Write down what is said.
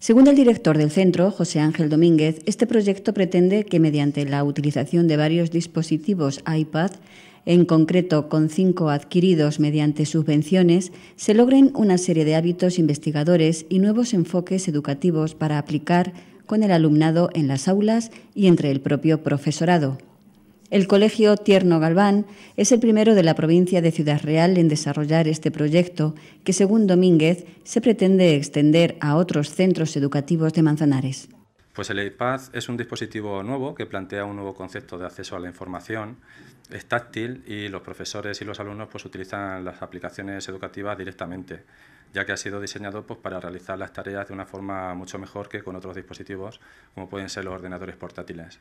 Según el director del centro, José Ángel Domínguez, este proyecto pretende que mediante la utilización de varios dispositivos iPad, en concreto con cinco adquiridos mediante subvenciones, se logren una serie de hábitos investigadores y nuevos enfoques educativos para aplicar con el alumnado en las aulas y entre el propio profesorado. El Colegio Tierno Galván es el primero de la provincia de Ciudad Real en desarrollar este proyecto que, según Domínguez, se pretende extender a otros centros educativos de Manzanares. Pues el iPad es un dispositivo nuevo que plantea un nuevo concepto de acceso a la información, es táctil y los profesores y los alumnos pues, utilizan las aplicaciones educativas directamente, ya que ha sido diseñado pues, para realizar las tareas de una forma mucho mejor que con otros dispositivos, como pueden ser los ordenadores portátiles.